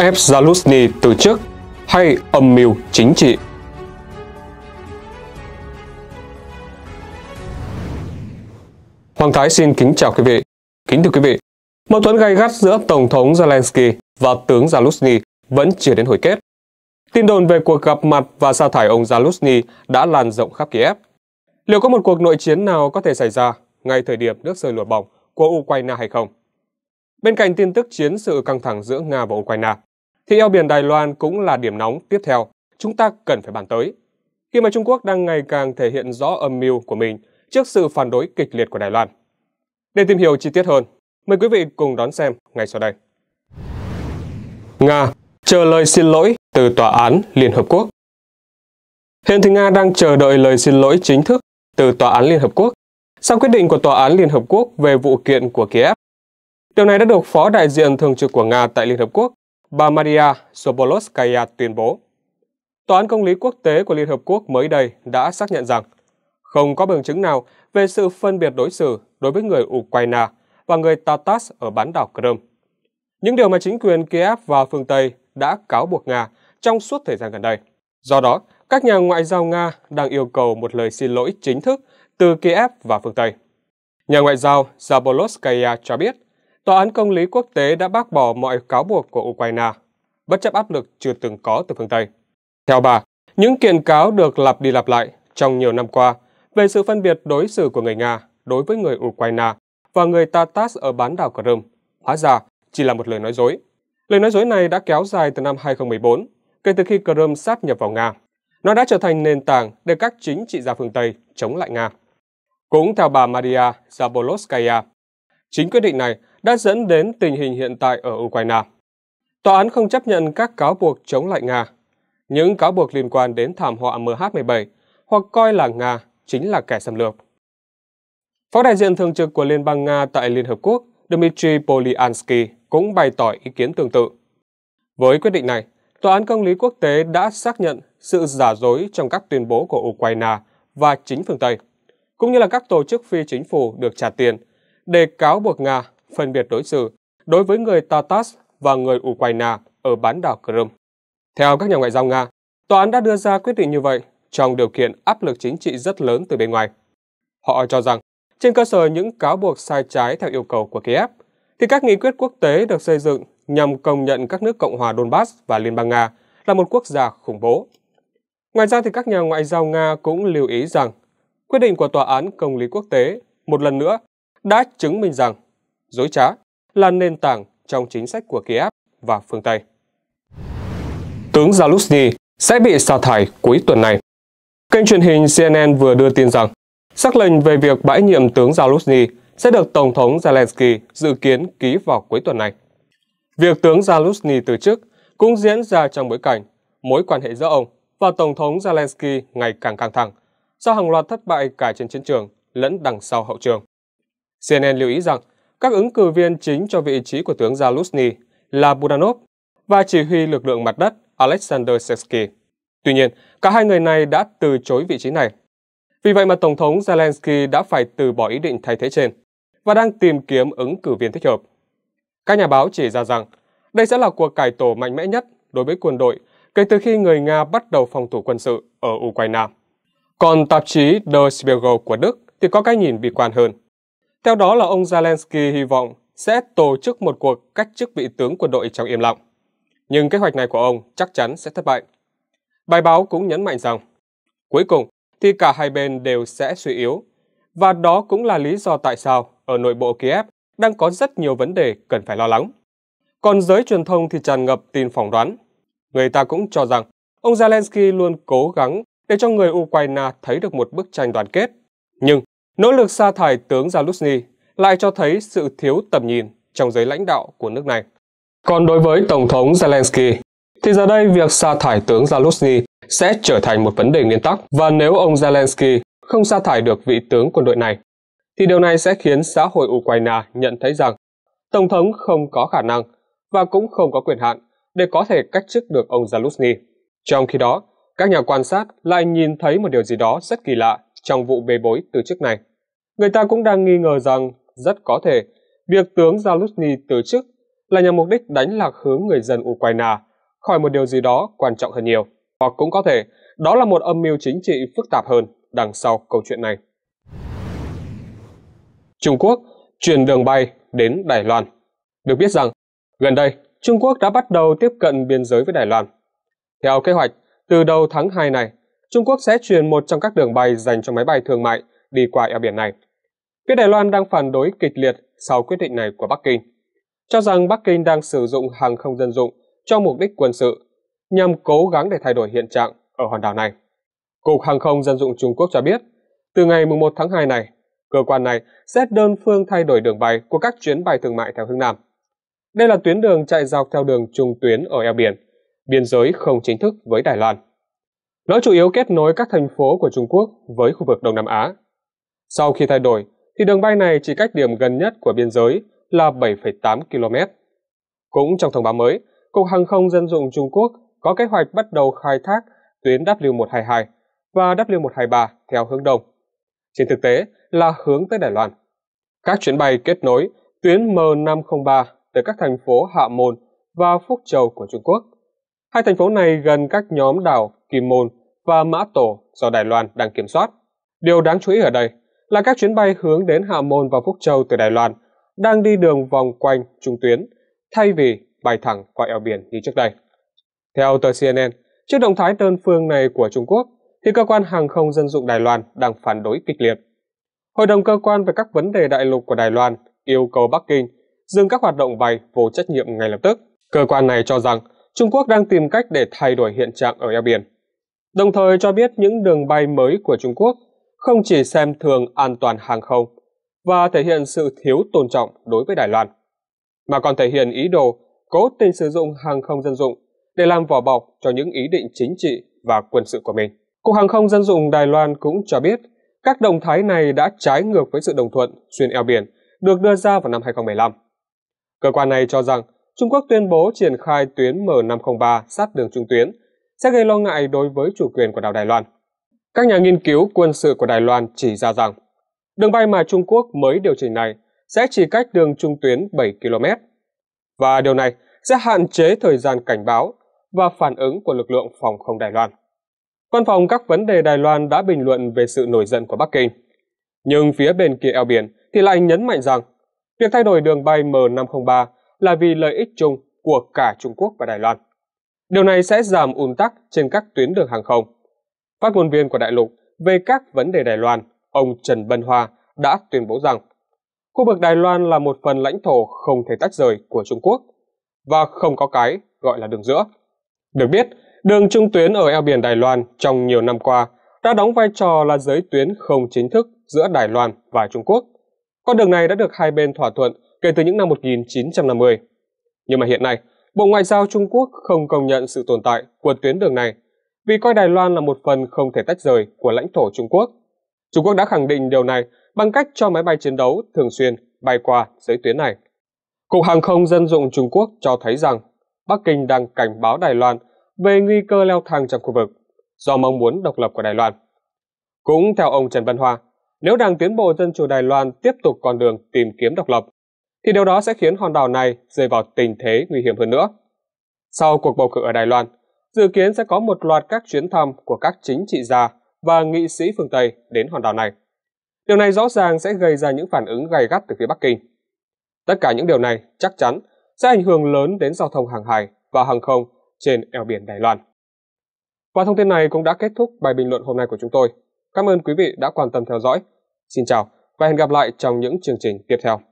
Ebsalutni từ chức hay âm mưu chính trị. Hoàng Thái xin kính chào quý vị. Kính thưa quý vị, mâu thuẫn gay gắt giữa Tổng thống Zelensky và tướng Zaluzny vẫn chưa đến hồi kết. Tin đồn về cuộc gặp mặt và sa thải ông Zaluzny đã lan rộng khắp Kiev. Liệu có một cuộc nội chiến nào có thể xảy ra ngay thời điểm nước sôi lửa bỏng của Ukraine hay không? Bên cạnh tin tức chiến sự căng thẳng giữa Nga và Ukraine, thì eo biển Đài Loan cũng là điểm nóng tiếp theo chúng ta cần phải bàn tới. Khi mà Trung Quốc đang ngày càng thể hiện rõ âm mưu của mình trước sự phản đối kịch liệt của Đài Loan. Để tìm hiểu chi tiết hơn, mời quý vị cùng đón xem ngay sau đây. Nga chờ lời xin lỗi từ Tòa án Liên Hợp Quốc Hiện thì Nga đang chờ đợi lời xin lỗi chính thức từ Tòa án Liên Hợp Quốc sau quyết định của Tòa án Liên Hợp Quốc về vụ kiện của Kiev. Điều này đã được Phó đại diện thường trực của Nga tại Liên Hợp Quốc Bà Maria Soboloskaya tuyên bố. Tòa án Công lý Quốc tế của Liên Hợp Quốc mới đây đã xác nhận rằng không có bằng chứng nào về sự phân biệt đối xử đối với người Ukraine và người Tatars ở bán đảo Crimea. Những điều mà chính quyền Kiev và phương Tây đã cáo buộc Nga trong suốt thời gian gần đây. Do đó, các nhà ngoại giao Nga đang yêu cầu một lời xin lỗi chính thức từ Kiev và phương Tây. Nhà ngoại giao Zabolotskaya cho biết Tòa án công lý quốc tế đã bác bỏ mọi cáo buộc của Ukraine, bất chấp áp lực chưa từng có từ phương Tây. Theo bà, những kiện cáo được lặp đi lặp lại trong nhiều năm qua về sự phân biệt đối xử của người Nga đối với người Ukraine và người Tatars ở bán đảo Crimea hóa ra chỉ là một lời nói dối. Lời nói dối này đã kéo dài từ năm 2014, kể từ khi Crimea sáp nhập vào Nga. Nó đã trở thành nền tảng để các chính trị gia phương Tây chống lại Nga. Cũng theo bà Maria Zabolotskaya, chính quyết định này đã dẫn đến tình hình hiện tại ở Ukraine. Tòa án không chấp nhận các cáo buộc chống lại Nga. Những cáo buộc liên quan đến thảm họa MH17 hoặc coi là Nga chính là kẻ xâm lược. Phó đại diện thường trực của Liên bang Nga tại Liên Hợp Quốc Dmitry Polyansky cũng bày tỏ ý kiến tương tự. Với quyết định này, Tòa án Công lý Quốc tế đã xác nhận sự giả dối trong các tuyên bố của Ukraine và chính phương Tây, cũng như là các tổ chức phi chính phủ được trả tiền để cáo buộc Nga phân biệt đối xử đối với người Tatars và người Ukraine ở bán đảo Crimea. Theo các nhà ngoại giao Nga, tòa án đã đưa ra quyết định như vậy trong điều kiện áp lực chính trị rất lớn từ bên ngoài. Họ cho rằng, trên cơ sở những cáo buộc sai trái theo yêu cầu của Kiev, thì các nghị quyết quốc tế được xây dựng nhằm công nhận các nước Cộng hòa Donbass và Liên bang Nga là một quốc gia khủng bố. Ngoài ra thì các nhà ngoại giao Nga cũng lưu ý rằng quyết định của Tòa án Công lý Quốc tế một lần nữa đã chứng minh rằng dối trá là nền tảng trong chính sách của Kiev và phương Tây. Tướng Zaluzny sẽ bị sa thải cuối tuần này. Kênh truyền hình CNN vừa đưa tin rằng sắc lệnh về việc bãi nhiệm tướng Zaluzny sẽ được Tổng thống Zelensky dự kiến ký vào cuối tuần này. Việc tướng Zaluzny từ chức cũng diễn ra trong bối cảnh mối quan hệ giữa ông và Tổng thống Zelensky ngày càng căng thẳng sau hàng loạt thất bại cả trên chiến trường lẫn đằng sau hậu trường. CNN lưu ý rằng các ứng cử viên chính cho vị trí của tướng Zaluzny là Budanov và chỉ huy lực lượng mặt đất Alexander Sersky. Tuy nhiên, cả hai người này đã từ chối vị trí này. Vì vậy mà Tổng thống Zelensky đã phải từ bỏ ý định thay thế trên và đang tìm kiếm ứng cử viên thích hợp. Các nhà báo chỉ ra rằng đây sẽ là cuộc cải tổ mạnh mẽ nhất đối với quân đội kể từ khi người Nga bắt đầu phòng thủ quân sự ở Ukraine. Còn tạp chí Der Spiegel của Đức thì có cái nhìn bi quan hơn. Theo đó là ông Zelensky hy vọng sẽ tổ chức một cuộc cách chức vị tướng quân đội trong im lặng. Nhưng kế hoạch này của ông chắc chắn sẽ thất bại. Bài báo cũng nhấn mạnh rằng, cuối cùng thì cả hai bên đều sẽ suy yếu. Và đó cũng là lý do tại sao ở nội bộ Kiev đang có rất nhiều vấn đề cần phải lo lắng. Còn giới truyền thông thì tràn ngập tin phỏng đoán. Người ta cũng cho rằng ông Zelensky luôn cố gắng để cho người Ukraine thấy được một bức tranh đoàn kết. Nhưng Nỗ lực sa thải tướng Zaluzny lại cho thấy sự thiếu tầm nhìn trong giới lãnh đạo của nước này. Còn đối với Tổng thống Zelensky, thì giờ đây việc sa thải tướng Zaluzny sẽ trở thành một vấn đề nguyên tắc và nếu ông Zelensky không sa thải được vị tướng quân đội này, thì điều này sẽ khiến xã hội Ukraine nhận thấy rằng Tổng thống không có khả năng và cũng không có quyền hạn để có thể cách chức được ông Zaluzny. Trong khi đó, các nhà quan sát lại nhìn thấy một điều gì đó rất kỳ lạ trong vụ bê bối từ chức này. Người ta cũng đang nghi ngờ rằng rất có thể việc tướng Zaluzny từ chức là nhằm mục đích đánh lạc hướng người dân Ukraine khỏi một điều gì đó quan trọng hơn nhiều, hoặc cũng có thể đó là một âm mưu chính trị phức tạp hơn đằng sau câu chuyện này. Trung Quốc chuyển đường bay đến Đài Loan. Được biết rằng, gần đây Trung Quốc đã bắt đầu tiếp cận biên giới với Đài Loan. Theo kế hoạch, từ đầu tháng 2 này, Trung Quốc sẽ truyền một trong các đường bay dành cho máy bay thương mại đi qua eo biển này. Phía Đài Loan đang phản đối kịch liệt sau quyết định này của Bắc Kinh, cho rằng Bắc Kinh đang sử dụng hàng không dân dụng cho mục đích quân sự nhằm cố gắng để thay đổi hiện trạng ở hòn đảo này. Cục Hàng không Dân dụng Trung Quốc cho biết, từ ngày 1 tháng 2 này, cơ quan này sẽ đơn phương thay đổi đường bay của các chuyến bay thương mại theo hướng Nam. Đây là tuyến đường chạy dọc theo đường trung tuyến ở eo biển, biên giới không chính thức với Đài Loan. Nó chủ yếu kết nối các thành phố của Trung Quốc với khu vực Đông Nam Á. Sau khi thay đổi, thì đường bay này chỉ cách điểm gần nhất của biên giới là 7,8 km. Cũng trong thông báo mới, Cục Hàng không Dân dụng Trung Quốc có kế hoạch bắt đầu khai thác tuyến W122 và W123 theo hướng đông. Trên thực tế là hướng tới Đài Loan. Các chuyến bay kết nối tuyến M503 tới các thành phố Hạ Môn và Phúc Châu của Trung Quốc. Hai thành phố này gần các nhóm đảo Kim Môn và Mã Tổ do Đài Loan đang kiểm soát. Điều đáng chú ý ở đây là các chuyến bay hướng đến Hà Môn và Phúc Châu từ Đài Loan đang đi đường vòng quanh trung tuyến thay vì bay thẳng qua eo biển như trước đây. Theo tờ CNN, trước động thái đơn phương này của Trung Quốc thì cơ quan hàng không dân dụng Đài Loan đang phản đối kịch liệt. Hội đồng cơ quan về các vấn đề đại lục của Đài Loan yêu cầu Bắc Kinh dừng các hoạt động bay vô trách nhiệm ngay lập tức. Cơ quan này cho rằng Trung Quốc đang tìm cách để thay đổi hiện trạng ở eo biển đồng thời cho biết những đường bay mới của Trung Quốc không chỉ xem thường an toàn hàng không và thể hiện sự thiếu tôn trọng đối với Đài Loan, mà còn thể hiện ý đồ cố tình sử dụng hàng không dân dụng để làm vỏ bọc cho những ý định chính trị và quân sự của mình. Cục Hàng không Dân dụng Đài Loan cũng cho biết các động thái này đã trái ngược với sự đồng thuận xuyên eo biển được đưa ra vào năm 2015. Cơ quan này cho rằng Trung Quốc tuyên bố triển khai tuyến M503 sát đường trung tuyến sẽ gây lo ngại đối với chủ quyền của đảo Đài Loan. Các nhà nghiên cứu quân sự của Đài Loan chỉ ra rằng, đường bay mà Trung Quốc mới điều chỉnh này sẽ chỉ cách đường trung tuyến 7 km. Và điều này sẽ hạn chế thời gian cảnh báo và phản ứng của lực lượng phòng không Đài Loan. Văn phòng các vấn đề Đài Loan đã bình luận về sự nổi giận của Bắc Kinh. Nhưng phía bên kia eo biển thì lại nhấn mạnh rằng việc thay đổi đường bay M503 là vì lợi ích chung của cả Trung Quốc và Đài Loan. Điều này sẽ giảm ùn tắc trên các tuyến đường hàng không. Phát ngôn viên của Đại lục về các vấn đề Đài Loan, ông Trần Bân Hoa đã tuyên bố rằng khu vực Đài Loan là một phần lãnh thổ không thể tách rời của Trung Quốc và không có cái gọi là đường giữa. Được biết, đường trung tuyến ở eo biển Đài Loan trong nhiều năm qua đã đóng vai trò là giới tuyến không chính thức giữa Đài Loan và Trung Quốc. Con đường này đã được hai bên thỏa thuận kể từ những năm 1950. Nhưng mà hiện nay, Bộ Ngoại giao Trung Quốc không công nhận sự tồn tại của tuyến đường này vì coi Đài Loan là một phần không thể tách rời của lãnh thổ Trung Quốc. Trung Quốc đã khẳng định điều này bằng cách cho máy bay chiến đấu thường xuyên bay qua dưới tuyến này. Cục Hàng không Dân dụng Trung Quốc cho thấy rằng Bắc Kinh đang cảnh báo Đài Loan về nguy cơ leo thang trong khu vực do mong muốn độc lập của Đài Loan. Cũng theo ông Trần Văn Hoa, nếu Đảng Tiến bộ Dân chủ Đài Loan tiếp tục con đường tìm kiếm độc lập, thì điều đó sẽ khiến hòn đảo này rơi vào tình thế nguy hiểm hơn nữa. Sau cuộc bầu cử ở Đài Loan, dự kiến sẽ có một loạt các chuyến thăm của các chính trị gia và nghị sĩ phương Tây đến hòn đảo này. Điều này rõ ràng sẽ gây ra những phản ứng gay gắt từ phía Bắc Kinh. Tất cả những điều này chắc chắn sẽ ảnh hưởng lớn đến giao thông hàng hải và hàng không trên eo biển Đài Loan. Và thông tin này cũng đã kết thúc bài bình luận hôm nay của chúng tôi. Cảm ơn quý vị đã quan tâm theo dõi. Xin chào và hẹn gặp lại trong những chương trình tiếp theo.